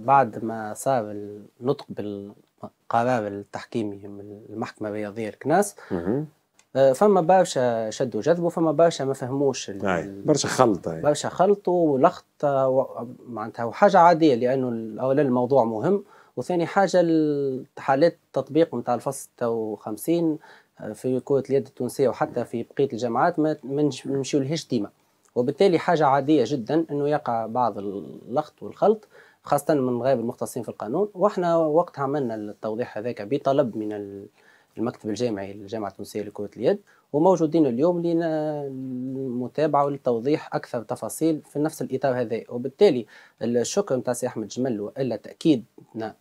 بعد ما صاب النطق بالقرار التحكيمي من المحكمه الرياضيه الكناس آه، فما برشا شدوا جذبوا فما برشا ما فهموش برشا خلطه يعني. برشا خلطوا ولخط و... معناتها وحاجه عاديه لانه اولا الموضوع مهم وثاني حاجه حالات التطبيق نتاع الفصل 56 آه، في كرة اليد التونسية وحتى في بقية الجامعات ما نمشيو لهش ديما وبالتالي حاجة عادية جدا أنه يقع بعض اللخط والخلط خاصه من غير المختصين في القانون واحنا وقتها عملنا التوضيح هذاك بطلب من المكتب الجامعي للجامعه التونسيه لكره اليد وموجودين اليوم للمتابعه والتوضيح اكثر تفاصيل في نفس الاطار هذا وبالتالي الشكر نتاع سي احمد جمل والا تاكيدنا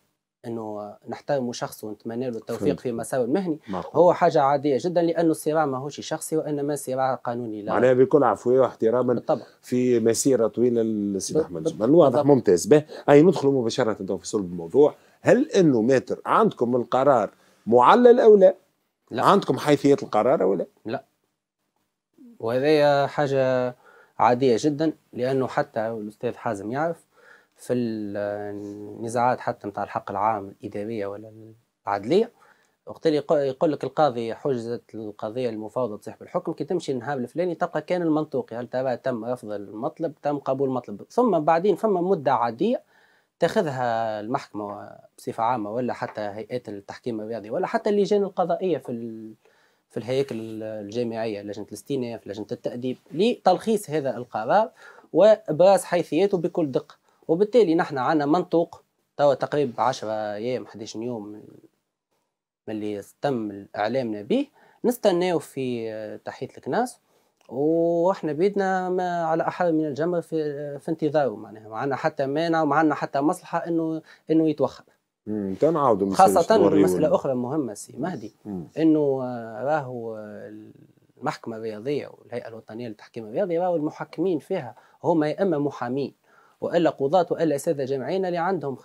انه نحترم شخص ونتمنى له التوفيق في مساره المهني معقول. هو حاجه عاديه جدا لانه الصراع ماهوش شخصي وانما صراع قانوني لا معناها بكل عفويه واحتراما بالطبع. في مسيره طويله للسيد احمد جمال واضح ممتاز به اي ندخلوا مباشره في صلب الموضوع هل انه ماتر عندكم القرار معلل او لا؟ لا عندكم حيثيه القرار او لا؟ لا وهذه حاجه عاديه جدا لانه حتى الاستاذ حازم يعرف في النزاعات حتى نتاع الحق العام الاداريه ولا العدليه وقت اللي يقول لك القاضي حجزة القضية المفاوضة تصيح بالحكم كي تمشي النهار الفلاني تلقى كان المنطوقي هل ترى تم رفض المطلب تم قبول المطلب ثم بعدين فما مدة عادية تاخذها المحكمة بصفة عامة ولا حتى هيئات التحكيم الرياضي ولا حتى اللجان القضائية في في الهياكل الجامعية لجنة الاستئناف لجنة التأديب لتلخيص هذا القرار وإبراز حيثياته بكل دقة وبالتالي نحن عنا منطوق توا تقريبا 10 ايام 11 يوم من اللي تم اعلامنا به نستناو في تحيه الكناس واحنا بيدنا ما على احد من الجمر في, في انتظاره يعني معناها معنا حتى مانع ومعنا حتى مصلحه انه انه يتوخر تنعاودوا خاصة مسألة أخرى مهمة سي مهدي أنه راهو المحكمة الرياضية والهيئة الوطنية للتحكيم الرياضي راهو المحكمين فيها هما يا إما محامين والا قضاة والا اساتذه جامعيين اللي عندهم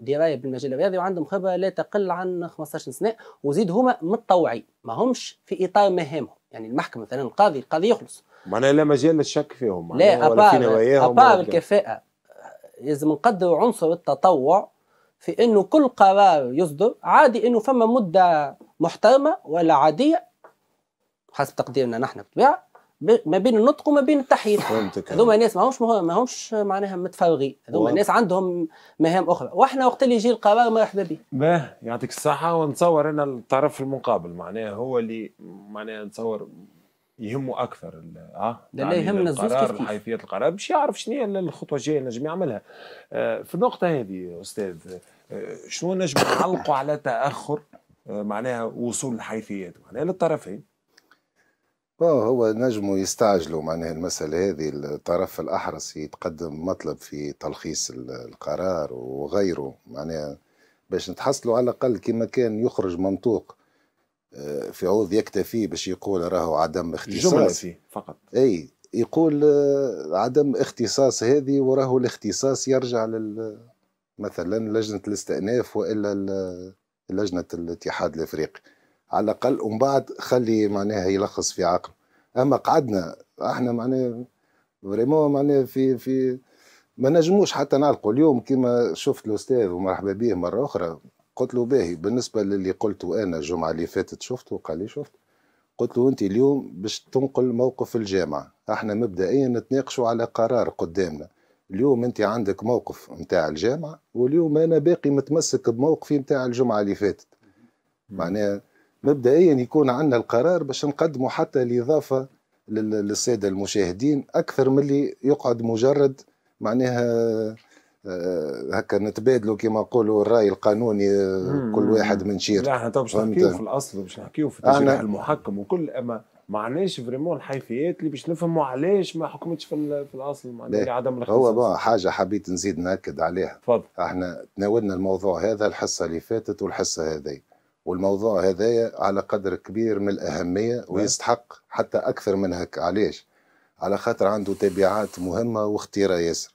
درايه بالمجال الرياضي وعندهم خبره لا تقل عن 15 سنه وزيد هما متطوعين ما همش في اطار مهامهم يعني المحكمه مثلا القاضي القاضي يخلص معناها لا مجال للشك فيهم لا ابار الكفاءه لازم نقدروا عنصر التطوع في انه كل قرار يصدر عادي انه فما مده محترمه ولا عاديه حسب تقديرنا نحن بطبيعه ما بين النطق وما بين التحييد فهمتك هذوما ناس ماهمش ماهمش معناها متفاوغين هذوما ناس عندهم مهام اخرى واحنا وقت اللي يجي القرار مرحبا به باه يعطيك الصحه ونتصور انا الطرف المقابل معناها هو اللي معناها نتصور يهمه اكثر اه لا يعني يهمنا الزوز حيثيه القرار باش يعرف شنو هي الخطوه الجايه اللي نجم يعملها آه، في النقطه هذه استاذ آه، شنو نجم نعلقوا على تاخر آه، معناها وصول الحيثيات معناها للطرفين هو نجموا يستعجلوا معناها المسألة هذه الطرف الأحرص يتقدم مطلب في تلخيص القرار وغيره معناها باش نتحصلوا على الأقل كما كان يخرج منطوق آه، في عوض يكتفي باش يقول راهو عدم اختصاص فيه فقط أي يقول آه، عدم اختصاص هذه وراه الاختصاص يرجع لل مثلا لجنة الاستئناف وإلا لجنة الاتحاد الأفريقي على الاقل ومن بعد خلي معناها يلخص في عقله اما قعدنا احنا معناها فريمون معناها في في ما نجموش حتى نعلقوا اليوم كما شفت الاستاذ ومرحبا به مره اخرى قلت له باهي بالنسبه للي قلته انا الجمعه اللي فاتت شفته قال لي شفت قلت له انت اليوم باش تنقل موقف الجامعه احنا مبدئيا نتناقشوا على قرار قدامنا اليوم انت عندك موقف نتاع الجامعه واليوم انا باقي متمسك بموقفي نتاع الجمعه اللي فاتت معناها مبدئيا يكون عندنا القرار باش نقدمه حتى الاضافه للسادة المشاهدين أكثر من اللي يقعد مجرد معناها آه، هكا نتبادلوا كما نقولوا الراي القانوني آه، كل واحد من شير لا احنا تو باش نحكيو في الاصل باش نحكيو في التشريح المحكم وكل اما ما عناش فريمون الحيثيات اللي باش نفهموا علاش ما حكمتش في, في الاصل معناها عدم الاختصاص هو بقى حاجه حبيت نزيد ناكد عليها تفضل احنا تناولنا الموضوع هذا الحصه اللي فاتت والحصه هذه والموضوع هذايا على قدر كبير من الأهمية نعم. ويستحق حتى أكثر من هك علاش على خاطر عنده تبعات مهمة واختيرة ياسر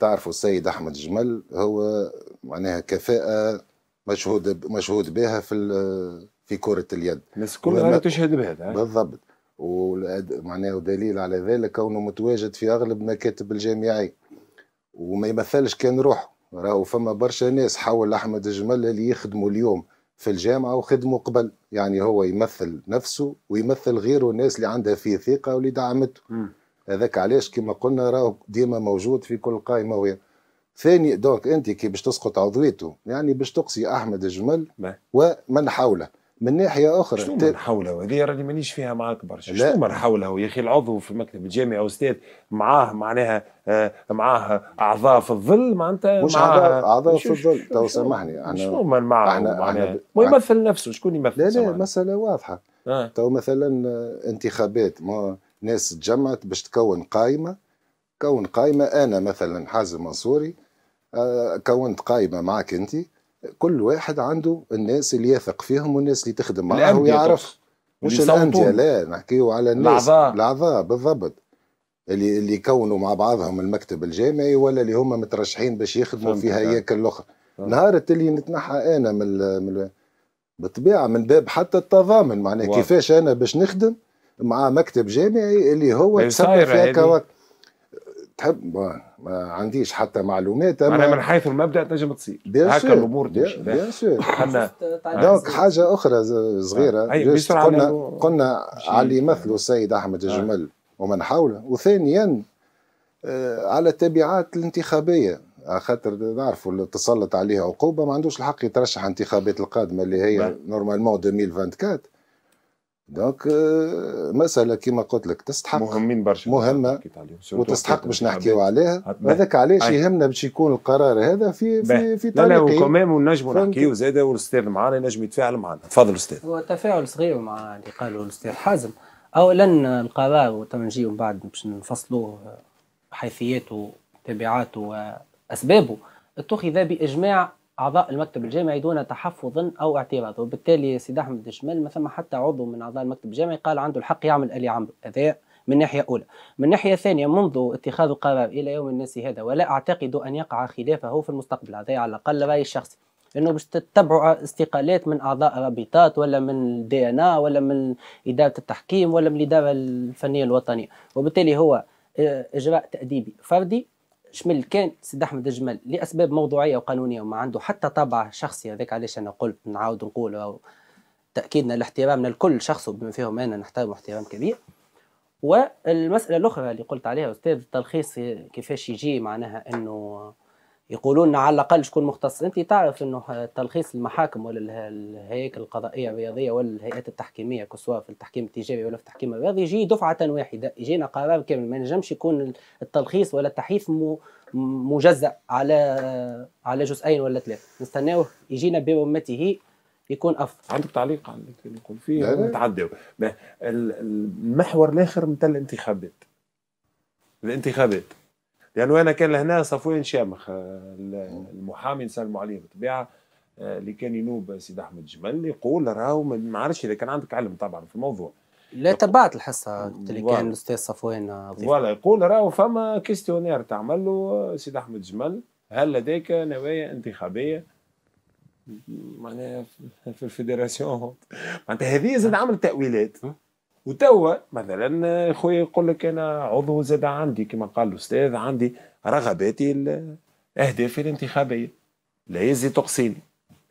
تعرفوا السيد أحمد جمل هو معناها كفاءة مشهود مشهود بها في في كرة اليد الناس كلها تشهد بهذا نعم. بالضبط ومعناه دليل على ذلك كونه متواجد في اغلب مكاتب الجامعيه وما يمثلش كان روحه راهو فما برشا ناس حول احمد جمل اللي يخدموا اليوم في الجامعة وخدمه قبل يعني هو يمثل نفسه ويمثل غيره الناس اللي عندها فيه ثقة واللي دعمته هذاك علاش كما قلنا راهو ديما موجود في كل قائمة وين ثاني دونك انت كي باش تسقط عضويته يعني باش تقصي احمد الجمل ومن حوله من ناحيه اخرى شنو من حوله هذه راني مانيش فيها معاك برشا شنو من حوله يا اخي العضو في مكتب الجامعه استاذ معاه معناها آه، معاه اعضاء في الظل معناتها مش اعضاء اعضاء في الظل تو سامحني شنو من معاه احنا معناها يمثل نفسه شكون يمثل لا لا مساله واضحه آه. تو مثلا آه، انتخابات ما ناس تجمعت باش تكون قائمه كون قائمه انا مثلا حازم منصوري كونت قائمه معك انت كل واحد عنده الناس اللي يثق فيهم والناس اللي تخدم معاه ويعرف مش الانديه لا نحكيو على الناس الاعضاء بالضبط اللي اللي يكونوا مع بعضهم المكتب الجامعي ولا اللي هما مترشحين باش يخدموا في آه. هياكل الاخرى آه. نهار اللي نتنحى انا من, من بالطبيعه من باب حتى التضامن معناه كيفاش انا باش نخدم مع مكتب جامعي اللي هو تسمى في هكا تحب ما عنديش حتى معلومات اما من حيث المبدا تنجم تصير هكا الامور تمشي بيان سور دونك حاجه اخرى صغيره آه. قلنا قلنا على يمثلوا السيد احمد الجمل آه. ومن حوله وثانيا آه على التبعات الانتخابيه خاطر نعرفوا اللي تسلط عليه عقوبه ما عندوش الحق يترشح انتخابات القادمه اللي هي نورمالمون 2024 دونك آه، مساله كما قلت لك تستحق مهمين برشا مهمه وتستحق باش نحكيو عليها هذاك علاش يهمنا باش يكون القرار هذا في في في لا لا وكمان ونجموا نحكيو زاد والاستاذ معنا ينجم يتفاعل معنا تفضل استاذ هو تفاعل صغير مع اللي قاله الاستاذ حازم اولا القرار وتم نجيو بعد باش نفصلوه آه، حيثياته تبعاته واسبابه آه، اتخذ باجماع اعضاء المكتب الجامعي دون تحفظ او اعتراض وبالتالي سيد احمد الشمال ما ثم حتى عضو من اعضاء المكتب الجامعي قال عنده الحق يعمل اللي عمله هذا من ناحيه اولى من ناحيه ثانيه منذ اتخاذ القرار الى يوم الناس هذا ولا اعتقد ان يقع خلافه في المستقبل هذا على الاقل رايي الشخصي انه باش تتبعوا استقالات من اعضاء رابطات ولا من دي ان إيه، ولا من اداره التحكيم ولا من الاداره الفنيه الوطنيه وبالتالي هو اجراء تاديبي فردي شمل كان سيد احمد الجمل لاسباب موضوعيه وقانونيه وما عنده حتى طابع شخصي هذاك علاش انا قلت نعاود نقول تاكيدنا لاحترامنا لكل شخص بما فيهم انا نحترم احترام كبير والمساله الاخرى اللي قلت عليها استاذ التلخيص كيفاش يجي معناها انه يقولون على الاقل شكون مختص انت تعرف انه تلخيص المحاكم ولا الهياكل القضائيه الرياضيه ولا الهيئات التحكيميه كسواء في التحكيم التجاري ولا في التحكيم الرياضي يجي دفعه واحده يجينا قرار كامل ما نجمش يكون التلخيص ولا التحيف مجزا على على جزئين ولا ثلاثه نستناوه يجينا برمته يكون افضل عندك تعليق عندك نقول فيه نتعداو المحور الاخر نتاع الانتخابات الانتخابات لانه انا كان لهنا صفوان شامخ آه، المحامي نسلموا عليه بالطبيعه آه، اللي كان ينوب سيد احمد جمل يقول راهو ما نعرفش اذا كان عندك علم طبعا في الموضوع لا تبعت الحصه اللي كان الاستاذ صفوان فوالا يقول راهو فما كيستيونير تعمل له آه، سيد احمد جمل هل لديك نوايا انتخابيه معناها في الفيدراسيون معناتها هذه زاد عمل تاويلات وتوا مثلا خويا يقول لك انا عضو زاد عندي كما قال الاستاذ عندي رغباتي اهدافي الانتخابيه لا يزي تقصيني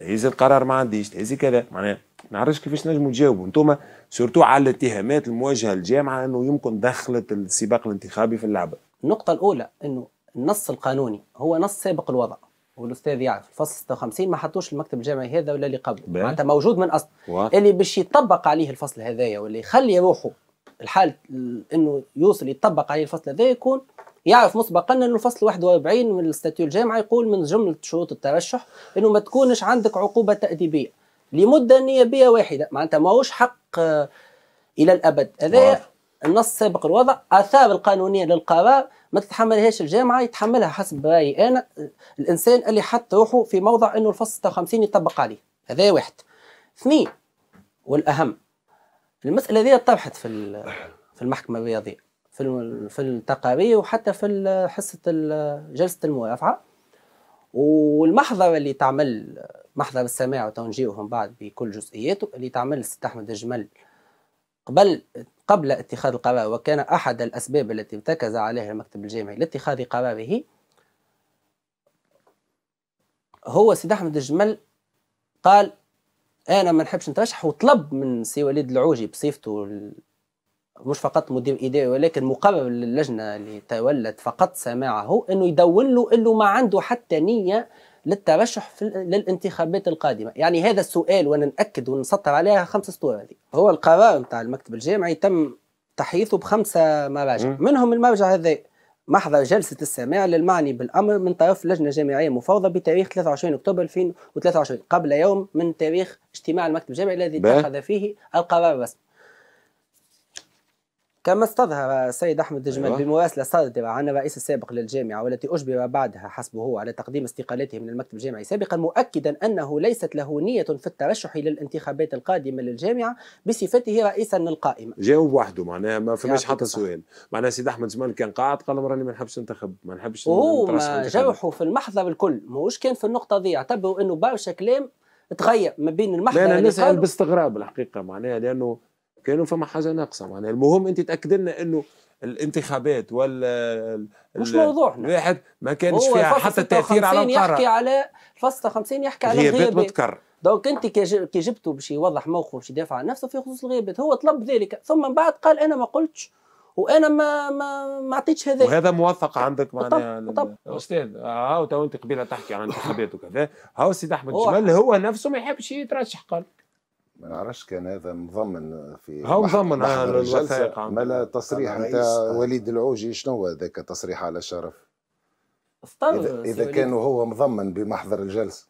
لا يزي القرار ما عنديش لا يزي كذا معناها ما نعرفش كيفاش نجموا نجاوبوا انتم سورتو على الاتهامات الموجهه للجامعه انه يمكن دخلت السباق الانتخابي في اللعبه النقطه الاولى انه النص القانوني هو نص سابق الوضع والاستاذ يعرف يعني الفصل 56 ما حطوش المكتب الجامعي هذا ولا اللي قبله معناتها موجود من اصل و... اللي باش يطبق عليه الفصل هذايا واللي يخلي روحه الحال انه يوصل يطبق عليه الفصل هذا يكون يعرف مسبقا انه الفصل 41 من الاستاتيو الجامعي يقول من جمله شروط الترشح انه ما تكونش عندك عقوبه تاديبيه لمده نيابيه واحده معناتها ماهوش حق آه، الى الابد هذا النص السابق الوضع اثار القانونيه للقرار ما تتحملهاش الجامعه يتحملها حسب رايي انا الانسان اللي حط روحه في موضع انه الفصل 56 يطبق عليه هذا واحد اثنين والاهم المساله هذه طرحت في في المحكمه الرياضيه في في التقارير وحتى في حصه جلسه المرافعه والمحضر اللي تعمل محضر السماع وتنجيرهم بعد بكل جزئياته اللي تعمل الست احمد الجمل قبل قبل اتخاذ القرار وكان أحد الأسباب التي ارتكز عليها المكتب الجامعي لاتخاذ قراره هو سيد أحمد الجمل قال أنا ما نحبش نترشح وطلب من سي وليد العوجي بصفته مش فقط مدير إداري ولكن مقرر للجنة اللي تولت فقط سماعه أنه يدون له أنه ما عنده حتى نية للترشح في للانتخابات القادمه يعني هذا السؤال وانا ناكد ونسطر عليها خمس سطور هذه هو القرار نتاع المكتب الجامعي تم تحييثه بخمسه مراجع منهم المرجع هذا محضر جلسة السماع للمعني بالأمر من طرف لجنة جامعية مفوضة بتاريخ 23 أكتوبر 2023 قبل يوم من تاريخ اجتماع المكتب الجامعي الذي اتخذ فيه القرار الرسمي كما استظهر السيد احمد نجمل أيوة. بمراسله صادره عن الرئيس السابق للجامعه والتي اجبر بعدها حسبه هو على تقديم استقالته من المكتب الجامعي سابقا مؤكدا انه ليست له نيه في الترشح للانتخابات القادمه للجامعه بصفته رئيسا للقائمه. جاوب وحده معناها ما فماش حتى سؤال، معناها سيد احمد جمال كان قاعد قال راني ما نحبش ننتخب ما نحبش وهو جرحه في المحضر الكل ماهوش كان في النقطه دي اعتبروا انه برشا كلام تغير ما بين المحضر انا نسال باستغراب الحقيقه معناها لانه كانوا فما حاجه ناقصه معناها المهم انت تاكد لنا انه الانتخابات ولا مش موضوعنا الواحد ما كانش فيها حتى تاثير على القرار يحكي على الفصل 50 يحكي على غيابات متكرر دونك انت كي جبته باش يوضح موقفه باش يدافع عن نفسه في خصوص الغيابات هو طلب ذلك ثم من بعد قال انا ما قلتش وانا ما ما ما عطيتش هذا وهذا موثق عندك معناها طب استاذ هاو تو انت قبيله تحكي عن الانتخابات وكذا هاو السيد احمد جمال هو نفسه ما يحبش يترشح قال ما نعرفش كان هذا مضمن في هو مضمن على الوثائق مالا تصريح نتاع وليد العوجي شنو هذاك تصريح على الشرف؟ اذا, إذا كان هو مضمن بمحضر الجلسه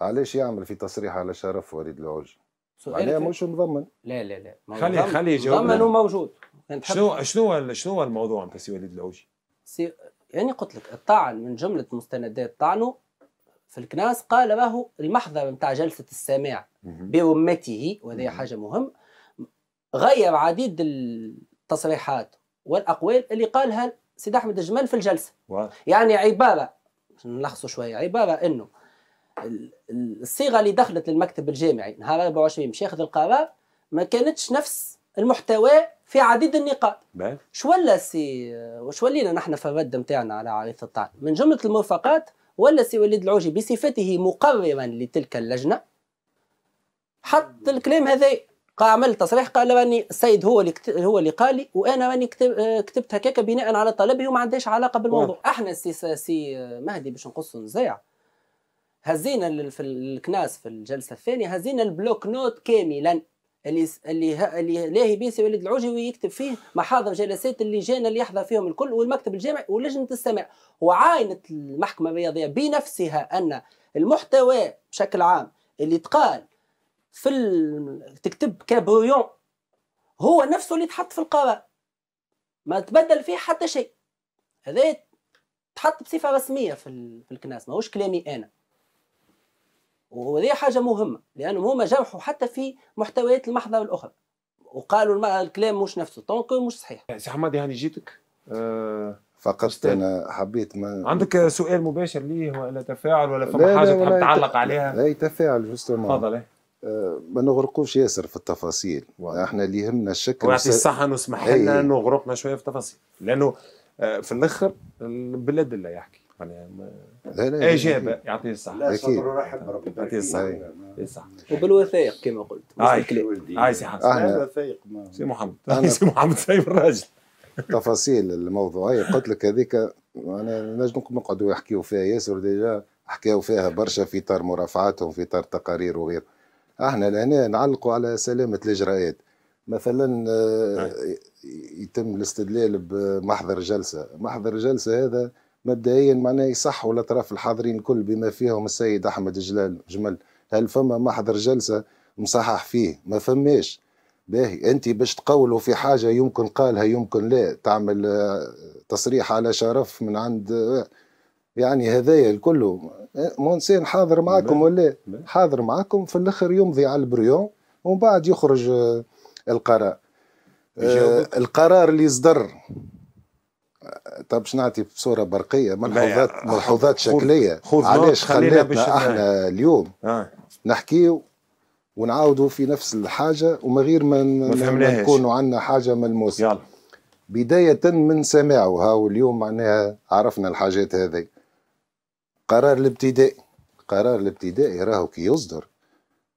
علاش يعمل في تصريح على شرف وليد العوجي؟ علاه مش مضمن لا لا لا خلي خلي يجاوب مضمن وموجود يعني شنو شنو شنو الموضوع نتاع سي وليد العوجي؟ سي يعني قلت لك الطعن من جمله مستندات طعنه في الكناس قال له المحضر نتاع جلسه السماع برمته وهذه حاجه مهم غير عديد التصريحات والاقوال اللي قالها سيد احمد الجمال في الجلسه يعني عباره نلخصوا شويه عباره انه الصيغه اللي دخلت للمكتب الجامعي نهار 24 مش ياخذ القرار ما كانتش نفس المحتوى في عديد النقاط شو ولا سي وش ولينا نحن في الرد نتاعنا على عريض الطعن من جمله المرفقات ولا سي وليد العوجي بصفته مقررا لتلك اللجنه حط الكلام هذا عمل تصريح قال راني السيد هو اللي هو اللي قال لي وانا راني كتبت هكاك بناء على طلبه وما عندهاش علاقه بالموضوع واو. احنا سي سي مهدي باش نقصوا نزاع هزينا في الكناس في الجلسه الثانيه هزينا البلوك نوت كاملا اللي اللي اللي لاهي به سي وليد العوجي ويكتب فيه محاضر جلسات اللجان اللي يحضر فيهم الكل والمكتب الجامعي ولجنه السماع وعاينت المحكمه الرياضيه بنفسها ان المحتوى بشكل عام اللي تقال في ال... تكتب كابريون هو نفسه اللي تحط في القرار ما تبدل فيه حتى شيء هذا تحط بصفه رسميه في, ال... في الكناس ماهوش كلامي انا وهذه حاجة مهمة لأنهم هما جرحوا حتى في محتويات المحضر الأخرى وقالوا الكلام مش نفسه دونك مش صحيح سي حمادي هاني جيتك أه فقط انا حبيت ما عندك سؤال مباشر ليه ولا تفاعل ولا فما حاجه تحب تعلق عليها؟ اي تفاعل جوستومون تفضل إيه. آه، ما نغرقوش ياسر في التفاصيل واحنا احنا اللي يهمنا الشكل ويعطي الصحه نسمح لنا إيه. نغرقنا شويه في التفاصيل لانه آه، في الاخر بالله يحكي معناها يعني اجابه يعطيه الصحه لا صبر ورحم بربي أيوة. يعطيه الصحه صح وبالوثائق كما قلت وبالكلام آه، اي آه، آه، سي حسن سي محمد سي محمد سي الراجل التفاصيل الموضوعيه قلت لك هذيك انا نجم نقعدوا يحكيوا فيها ياسر ديجا حكاوا فيها برشا في اطار مرافعاتهم في اطار تقارير وغيره احنا لهنا نعلقوا على سلامه الاجراءات مثلا نعم. يتم الاستدلال بمحضر جلسه محضر جلسه هذا مبدئيا معناه يصحوا الاطراف الحاضرين الكل بما فيهم السيد احمد جلال جمل هل فما محضر جلسه مصحح فيه ما فماش باهي انت باش تقولوا في حاجه يمكن قالها يمكن لا تعمل آه، تصريح على شرف من عند آه، يعني هذايا الكل آه، مونسين حاضر معاكم ولا حاضر معاكم في الاخر يمضي على البريون ومن بعد يخرج القرار القرار اللي صدر طب باش نعطي بصوره برقيه ملحوظات ملحوظات شكليه علاش خلينا احنا اليوم آه. نحكيو ونعاودوا في نفس الحاجه وما غير ما, ما نكونوا عندنا حاجه ملموسه يلا بدايه من سماعه هاو اليوم معناها عرفنا الحاجات هذه قرار الابتدائي قرار الابتدائي راهو كي يصدر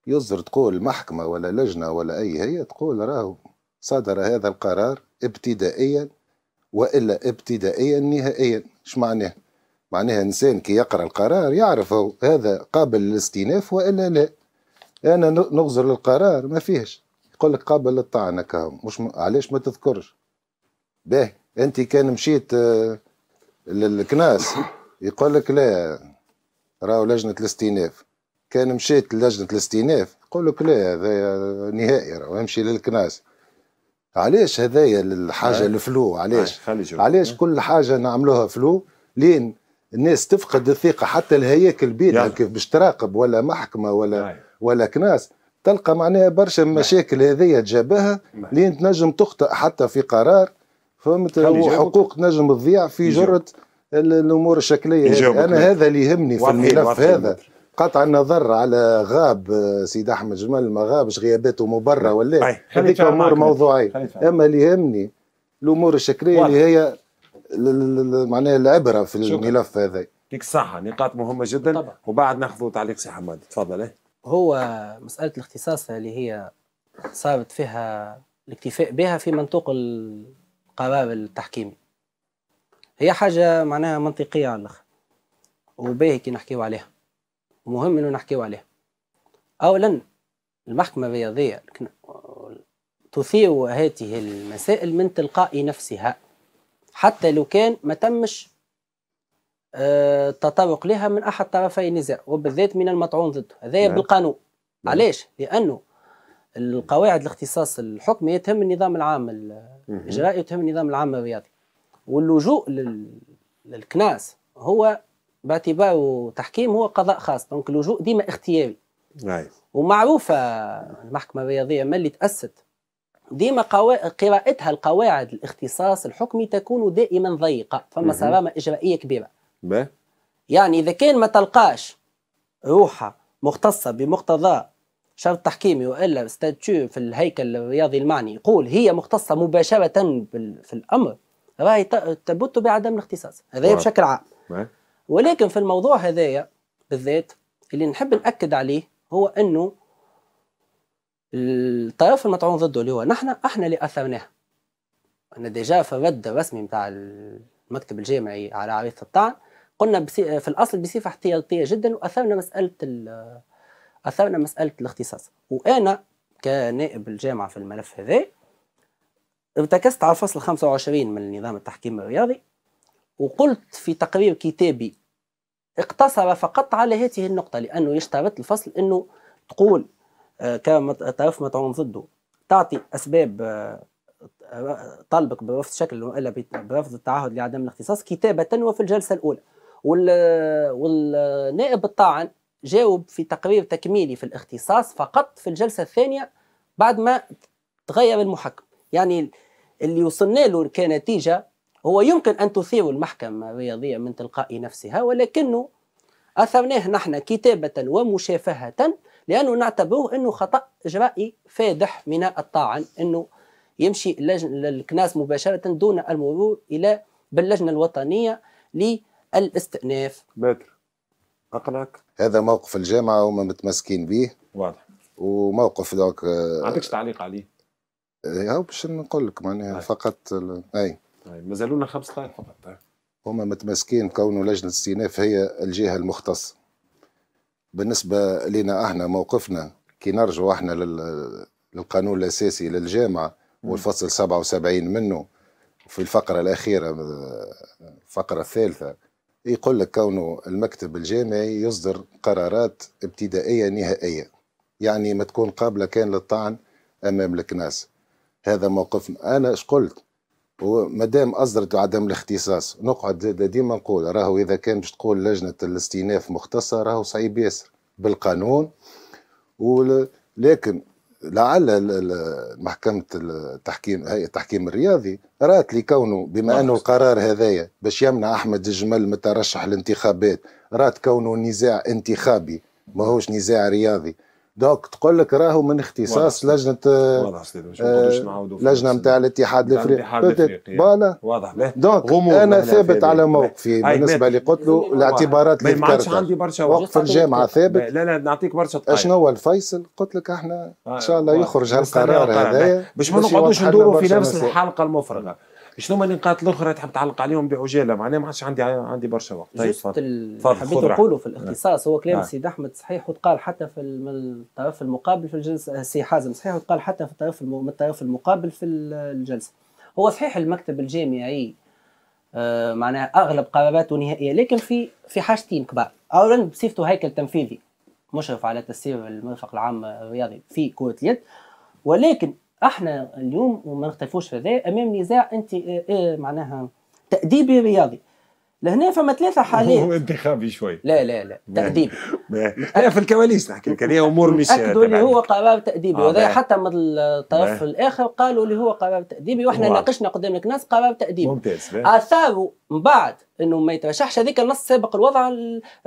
يصدر تقول محكمه ولا لجنه ولا اي هي تقول راهو صدر هذا القرار ابتدائيا والا ابتدائيا نهائيا ايش معناه معناها انسان كي يقرا القرار يعرف هو هذا قابل للاستئناف والا لا انا نغزر للقرار ما فيهش يقول لك قابل للطعن كاهم مش م... علاش ما تذكرش باهي انت كان مشيت آه، للكناس يقول لك لا راهو لجنه الاستئناف كان مشيت لجنه الاستئناف يقول لك لا هذا نهائي راهو امشي للكناس علاش هذايا الحاجه الفلو علاش علاش كل حاجه نعملوها فلو لين الناس تفقد الثقه حتى الهياكل بيدها كيف باش تراقب ولا محكمه ولا ولا كناس تلقى معناها برشا مشاكل هذيا تجابها لين تنجم تخطئ حتى في قرار فهمت وحقوق تنجم تضيع في جره الامور الشكليه انا هذا اللي يهمني في الملف هذا قطع النظر على غاب آه، سيد احمد جمال ما غابش غياباته مبرره نعم. ولا طيب، هذيك امور موضوعيه اما اللي يهمني الامور الشكليه اللي هي معناها العبره في الملف هذا يعطيك الصحه نقاط مهمه جدا طبعا. وبعد ناخذ تعليق سي حماد تفضل إيه. هو مساله الاختصاص اللي هي صارت فيها الاكتفاء بها في منطوق القرار التحكيمي هي حاجه معناها منطقيه على الاخر وباهي كي نحكيو عليها ومهم انه نحكيو عليه اولا المحكمه الرياضيه تثير هذه المسائل من تلقاء نفسها حتى لو كان ما تمش آه، تطرق لها من احد طرفي النزاع وبالذات من المطعون ضده هذا نعم. بالقانون نعم. علاش لانه القواعد الاختصاص الحكمي تهم النظام العام الاجرائي وتهم النظام العام الرياضي واللجوء للكناس هو باتيبا وتحكيم هو قضاء خاص دونك اللجوء ديما اختياري أي. نعم. ومعروفه المحكمه الرياضيه ملي اللي تاسست ديما قوا... قراءتها القواعد الاختصاص الحكمي تكون دائما ضيقه فما صرامه اجرائيه كبيره ما؟ يعني اذا كان ما تلقاش روحها مختصه بمقتضى شرط تحكيمي والا ستاتيو في الهيكل الرياضي المعني يقول هي مختصه مباشره بال... في الامر راهي تبت بعدم الاختصاص هذا بشكل عام ما. ولكن في الموضوع هذايا بالذات اللي نحب نأكد عليه هو أنه الطرف المطعون ضده اللي هو نحن احنا اللي اثرناه انا ديجا في الرد الرسمي نتاع المكتب الجامعي على عريضه الطعن قلنا بسي... في الاصل بصفه احتياطيه جدا واثرنا مساله ال... اثرنا مساله الاختصاص وانا كنائب الجامعه في الملف هذا ارتكزت على الفصل 25 من نظام التحكيم الرياضي وقلت في تقرير كتابي اقتصر فقط على هذه النقطة لأنه يشترط الفصل أنه تقول طرف مطعون ضده تعطي أسباب آه، طالبك برفض شكل والا برفض التعهد لعدم الاختصاص كتابه وفي الجلسه الاولى والنائب الطاعن جاوب في تقرير تكميلي في الاختصاص فقط في الجلسه الثانيه بعد ما تغير المحكم يعني اللي وصلنا له كنتيجه هو يمكن أن تثير المحكمة الرياضية من تلقاء نفسها ولكنه أثرناه نحن كتابة ومشافهة لأنه نعتبره أنه خطأ إجرائي فادح من الطاعن أنه يمشي للكناس مباشرة دون المرور إلى باللجنة الوطنية للاستئناف بدر أقلك هذا موقف الجامعة وما متمسكين به واضح وموقف دوك ما عندكش تعليق عليه هو آه، باش نقول لك معناها طيب. فقط اي طيب مازالونا 15 طيب فقط طيب. هما متمسكين كونه لجنه الاستئناف هي الجهه المختصه بالنسبه لنا احنا موقفنا كي نرجعوا احنا للقانون الاساسي للجامعه والفصل 77 منه في الفقره الاخيره الفقره الثالثه يقول لك كونه المكتب الجامعي يصدر قرارات ابتدائيه نهائيه يعني ما تكون قابله كان للطعن امام الكناس هذا موقفنا انا اش قلت ومادام اصدرت عدم الاختصاص نقعد ديما نقول راهو اذا كان باش تقول لجنه الاستئناف مختصه راهو صعيب ياسر بالقانون ولكن لكن لعل محكمة التحكيم هيئة التحكيم الرياضي رات لي كونه بما أنه نعم. القرار هذايا باش يمنع أحمد الجمل مترشح الانتخابات رات كونه نزاع انتخابي ماهوش نزاع رياضي دوك تقول لك راهو من اختصاص واضح. لجنه واضح آه لجنه نتاع الاتحاد الافريقي فوالا واضح دونك انا ثابت على موقفي بالنسبه اللي قلت له الاعتبارات اللي ما ما عندي برشا وقف الجامعه ثابت لا لا نعطيك برشا دقائق شنو هو الفيصل قلت لك احنا ان آه، شاء الله يخرج هالقرار هذايا باش ما نقعدوش ندوروا في نفس الحلقه المفرغه شنو هما النقاط الاخرى تحب تعلق عليهم بعجاله معناها ما عادش عندي عندي برشا وقت طيب تفضل حبيت نقوله في الاختصاص هو كلام السيد نعم. احمد صحيح وتقال حتى في الطرف المقابل في الجلسه السي آه، حازم صحيح وتقال حتى في الطرف من الطرف المقابل في الجلسه هو صحيح المكتب الجامعي آه معناها اغلب قراراته نهائيه لكن في في حاجتين كبار اولا بصفته هيكل تنفيذي مشرف على تسيير المرفق العام الرياضي في كره اليد ولكن احنا اليوم وما نختلفوش في هذا امام نزاع انت اه اه معناها تاديبي رياضي لهنا فما ثلاثة حالات هو انتخابي شوي لا لا لا تأديبي لا في الكواليس نحكي لك هي أمور مش أكدوا اللي هو قرار تأديبي آه، وهذا حتى من الطرف الآخر قالوا اللي هو قرار تأديبي وإحنا ناقشنا قدام ناس قرار تأديبي ممتاز أثاروا من بعد انه ما يترشحش هذيك النص سابق الوضع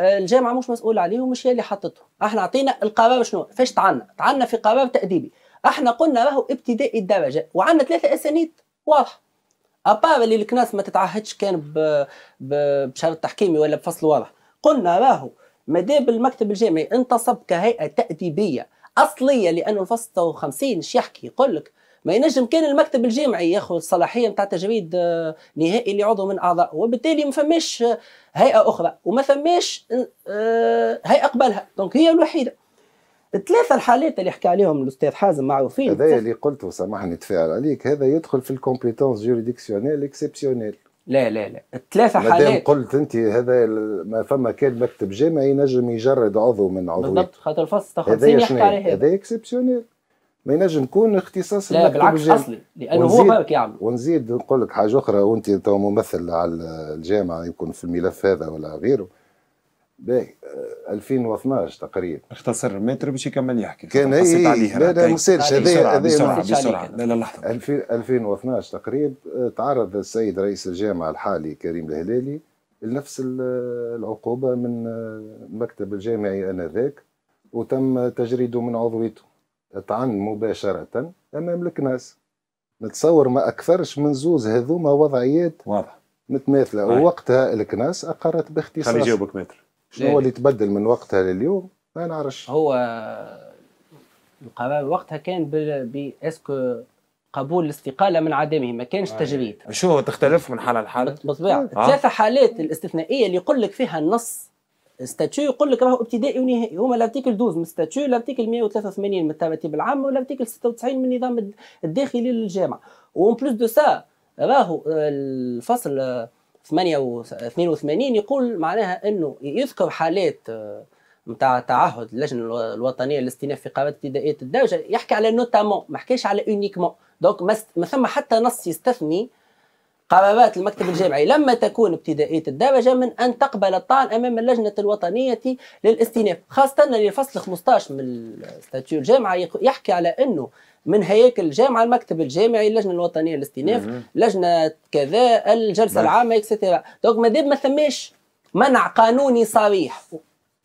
الجامعه مش مسؤولة عليه ومش هي اللي حطته احنا عطينا القرار شنو فاش تعنا تعنا في قرار تاديبي احنا قلنا راهو ابتدائي الدرجه وعندنا ثلاثه اسانيد واضحه ابار اللي الكناس ما تتعهدش كان ب... ب... بشرط تحكيمي ولا بفصل واضح قلنا راهو مداب المكتب الجامعي انتصب كهيئه تاديبيه اصليه لانه الفصل 56 ايش يحكي يقول لك ما ينجم كان المكتب الجامعي ياخذ صلاحيه نتاع تجريد آه، نهائي لعضو من اعضاء وبالتالي ما فماش هيئه اخرى وما فماش آه، هيئه قبلها دونك هي الوحيده الثلاثة الحالات اللي حكى عليهم الأستاذ حازم معروفين هذا اللي قلته سامحني تفاعل عليك هذا يدخل في الكومبيتونس جوريديكسيونيل اكسبسيونيل لا لا لا الثلاثة حالات قلت أنت هذا ما فما كان مكتب جامعي ينجم يجرد عضو من عضو بالضبط خاطر الفصل تاخذ سنين يحكي عليه هذا اكسبسيونيل ما ينجم يكون اختصاص لا بالعكس الجامعي. اصلي لانه هو برك يعمل ونزيد نقول لك حاجه اخرى وانت تو ممثل على الجامعه يكون في الملف هذا ولا غيره باهي 2012 آه، تقريبا اختصر متر باش يكمل يحكي كان هي إيه، عليه لا لا ما سالش هذا بسرعه بسرعه لا لا لحظه 2012 تقريبا آه، تعرض السيد رئيس الجامعه الحالي كريم الهلالي لنفس العقوبه من المكتب آه، الجامعي انذاك وتم تجريده من عضويته طعن مباشره امام الكناس نتصور ما اكثرش من زوز هذوما وضعيات واضح متماثله ووقتها الكناس اقرت باختصاص خلي يجاوبك متر شنو هو اللي تبدل من وقتها لليوم ما نعرفش هو القرار وقتها كان باسكو قبول الاستقاله من عدمه ما كانش آه. تجريد شو تختلف من حاله لحاله بالطبيعه آه. ثلاثه حالات الاستثنائيه اللي يقول لك فيها النص ستاتيو يقول لك راهو ابتدائي ونهائي هما الارتيكل 12 من ستاتيو الارتيكل 183 من الترتيب العام والارتيكل 96 من النظام الداخلي للجامعه وان بلوس دو سا راهو آه، الفصل 88 يقول معناها انه يذكر حالات نتاع آه، تعهد اللجنه الوطنيه للاستئناف في قرارات ابتدائيه الدرجه يحكي على نوتامون ما حكاش على اونيكمون دونك ما ثم حتى نص يستثني قرارات المكتب الجامعي لما تكون ابتدائية الدرجة من أن تقبل الطعن أمام اللجنة الوطنية للاستئناف خاصة للفصل 15 من ستاتيو الجامعة يحكي على أنه من هياكل الجامعه المكتب الجامعي اللجنه الوطنيه للاستئناف لجنه كذا الجلسه العامه اكسترا دونك مادام ما ثماش منع قانوني صريح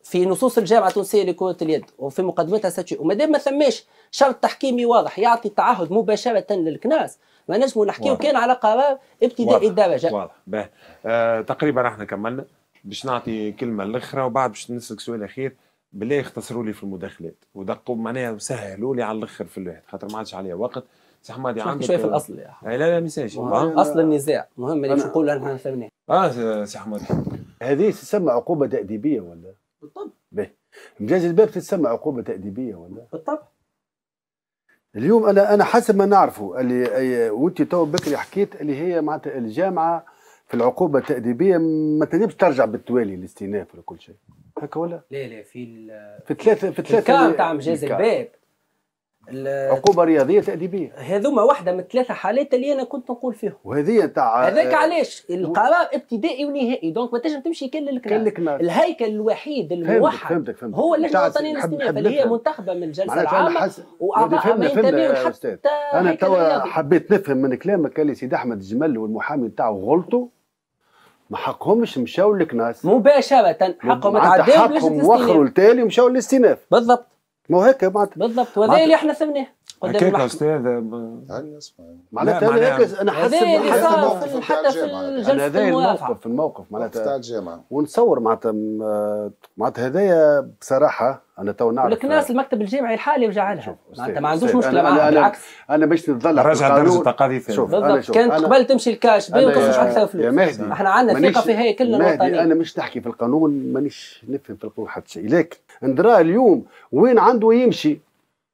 في نصوص الجامعه التونسيه لكره اليد وفي مقدمتها ساتشي وما ما ثماش شرط تحكيمي واضح يعطي تعهد مباشره للكناس ما نجمو نحكيو كان على قرار ابتدائي الدرجه واضح باه آه تقريبا احنا كملنا باش نعطي كلمه الاخرى وبعد باش نسلك سؤال اخير بالله يختصروا لي في المداخلات ودقوا معناها سهلوا لي على الاخر في الواحد خاطر ما عادش عليا وقت صح ماضي عندك شويه في الاصل يا حمد. لا لا ما نساش اصل النزاع مهم اللي نقول احنا فهمناه اه سي حمادي هذه تسمى عقوبه تاديبيه ولا بالطبع به مجاز الباب تتسمى عقوبه تاديبيه ولا بالطبع اليوم انا انا حسب ما نعرفه اللي وانت تو بكري حكيت اللي هي معناتها الجامعه في العقوبه التاديبيه ما تنجمش ترجع بالتوالي الاستئناف ولا كل شيء هكا ولا؟ لا لا في في ثلاثة في ثلاثة تاع مجاز الباب عقوبة رياضية تأديبية هذوما واحدة من ثلاثة حالات اللي أنا كنت نقول فيهم وهذه تاع هذاك آه، علاش القرار ابتدائي ونهائي دونك ما تنجم تمشي كان للكنار الهيكل الوحيد الموحد فهمتك فهمتك هو اللجنة الوطنية الاستئناف اللي هي منتخبة من الجلسة العامة حس... وأعضاء ما ينتميوش حتى أنا توا حبيت نفهم من كلامك قال لي أحمد الجمل والمحامي نتاعو غلطوا ما حقهمش مشاو للكناس مباشره حقهم اتعداوا حقهم وخروا لتالي ومشاو للاستئناف بالضبط مو هيك معناتها بالضبط وهذا اللي احنا سمناه هكاك استاذ يعني معناتها انا هيك انا حاسس حتى حتى في هذا الموقف في الموقف معناتها تاع الجامعه ونتصور معناتها معناتها هذايا بصراحه انا تو نعرف الكناس المكتب الجامعي الحالي وجعلها معناتها ما عندوش مشكله معاه بالعكس انا باش نتظل راجع درجه تقاضي فيها بالضبط كانت قبل تمشي الكاش بي وتصرف اكثر فلوس يا مهدي احنا عندنا ثقه في هي كلنا الوطنيه انا مش نحكي في القانون مانيش نفهم في القانون حتى شيء لكن ندرى اليوم وين عنده يمشي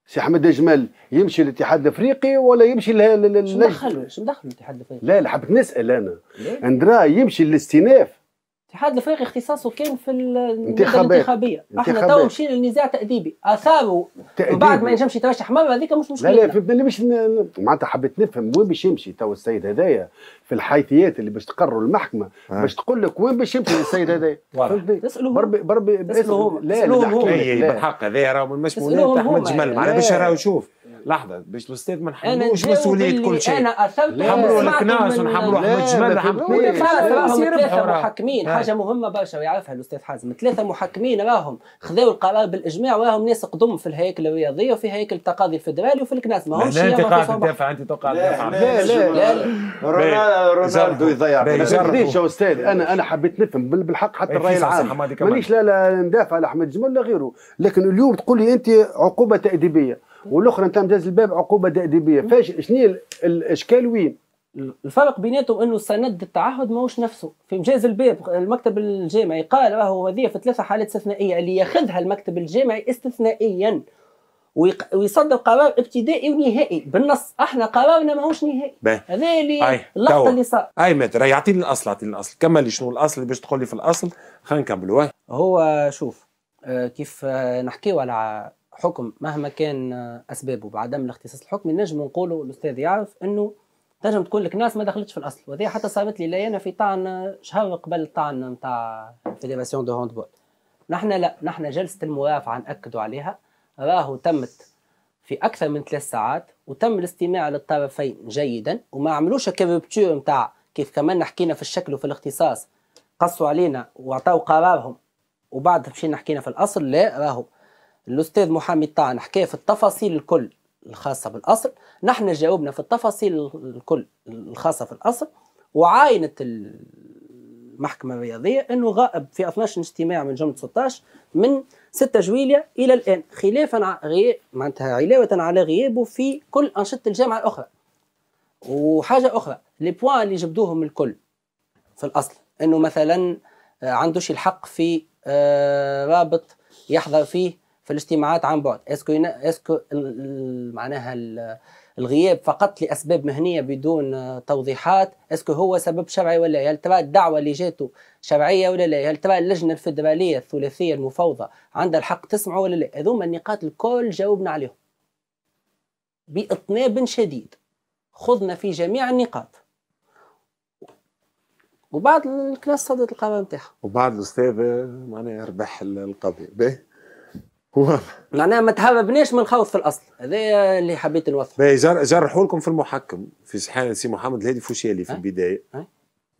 سي احمد اجمل يمشي للاتحاد الافريقي ولا يمشي شنو دخله شو دخل الاتحاد الافريقي؟ لا لا حبيت نسال انا اندرا يمشي للاستئناف الاتحاد الافريقي اختصاصه كان في الانتخابيه احنا تو مشينا للنزاع تاديبي اثاروا بعد ما ينجمش يترشح مره هذيك مش مشكله لا لا مش معناتها حبيت نفهم وين باش يمشي تو السيد هذايا في الحيثيات اللي باش تقرر المحكمه آه. باش تقول لك وين باش يمشي السيد هذا تسالوه بربي بربي تسالوه لا إيه، لا بالحق هذا راهو من مسؤوليات احمد جمل معناها باش راهو شوف لحظه باش الاستاذ ما نحملوش مسؤوليه كل شيء انا اثرت نحملوا الكناس ونحملوا احمد جمال نحملوا ثلاثه محكمين حاجه مهمه برشا ويعرفها الاستاذ حازم ثلاثه محكمين راهم خذوا القرار بالاجماع وراهم ناس قدم في الهيكل الرياضيه وفي هيكل التقاضي الفدرالي وفي الكناس ما همش لا انت قاعد تدافع انت تقعد تدافع لا لا لا رونالدو يضيع ليش يا استاذ انا انا حبيت نفهم بالحق حتى إيه، الراي العام مانيش لا لا ندافع على احمد جمال لا غيره لكن اليوم تقول لي انت عقوبه تاديبيه والاخرى انت مجاز الباب عقوبه تاديبيه فاش شنو الاشكال وين؟ الفرق بيناتهم انه سند التعهد ماهوش نفسه في مجاز الباب المكتب الجامعي قال راهو هذه في ثلاثه حالات استثنائيه اللي ياخذها المكتب الجامعي استثنائيا ويصدر قرار ابتدائي ونهائي بالنص احنا قرارنا ماهوش نهائي هذا اللي اللقطه اللي صار اي مات راه يعطيني الاصل يعطيني الاصل كمل شنو الاصل باش تقول لي في الاصل خلينا نكملوا هو شوف آه، كيف آه، نحكيو على حكم مهما كان آه، اسبابه بعدم الاختصاص الحكمي نجم نقولوا الاستاذ يعرف انه تنجم تقول لك ناس ما دخلتش في الاصل وهذه حتى صارت لي انا في طعن شهر قبل الطعن نتاع فيديراسيون دو هاندبول نحن لا نحن جلسه المرافعه ناكدوا عليها راهو تمت في أكثر من ثلاث ساعات وتم الاستماع للطرفين جيدا وما عملوش كابتشور نتاع كيف كمان حكينا في الشكل وفي الاختصاص قصوا علينا وعطاو قرارهم وبعد مشينا حكينا في الأصل لا راهو الأستاذ محامي طه حكى في التفاصيل الكل الخاصة بالأصل نحن جاوبنا في التفاصيل الكل الخاصة في الأصل وعاينت المحكمه الرياضيه انه غائب في 12 اجتماع من جمله 16 من 6 جويليا الى الان خلافا غي... معناتها علاوه على غيابه في كل انشطه الجامعه الاخرى وحاجه اخرى لي بوان اللي جبدوهم الكل في الاصل انه مثلا آه، عندوش الحق في آه، رابط يحضر فيه في الاجتماعات عن بعد اسكو اسكو معناها الغياب فقط لاسباب مهنيه بدون آه، توضيحات اسكو هو سبب شرعي ولا لا هل ترى الدعوه اللي جاته شرعيه ولا لا هل ترى اللجنه الفدراليه الثلاثيه المفوضه عندها الحق تسمع ولا لا هذوما النقاط الكل جاوبنا عليهم باطناب شديد خذنا في جميع النقاط وبعد الكلاس صدت القرار نتاعها وبعد الاستاذ معناها ربح القضيه باهي معناها ما تهربناش من الخوف في الاصل هذا اللي حبيت نوضحه باهي جرحوا لكم في المحكم في حال سي محمد الهادي فوشيالي في البدايه أه؟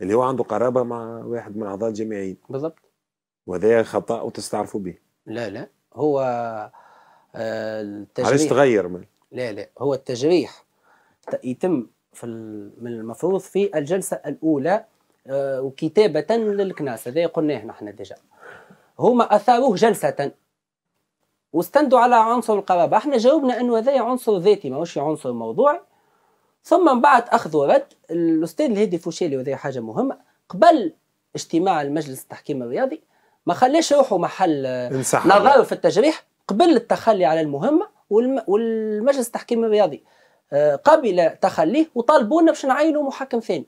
اللي هو عنده قرابه مع واحد من اعضاء الجامعيين بالضبط وهذا خطا وتستعرفوا به لا لا هو آه، التجريح علاش تغير من لا لا هو التجريح يتم في من المفروض في الجلسه الاولى آه، وكتابه للكناس هذا قلناه نحن ديجا هما اثاروه جلسه واستندوا على عنصر القرابة احنا جاوبنا انه هذا عنصر ذاتي ماهوش عنصر موضوعي ثم من بعد اخذ ورد الاستاذ الهادي فوشيلي وهذه حاجه مهمه قبل اجتماع المجلس التحكيم الرياضي ما خلاش روحه محل نظر في التجريح قبل التخلي على المهمه والمجلس التحكيم الرياضي آه، قبل تخليه وطالبونا باش نعينوا محكم ثاني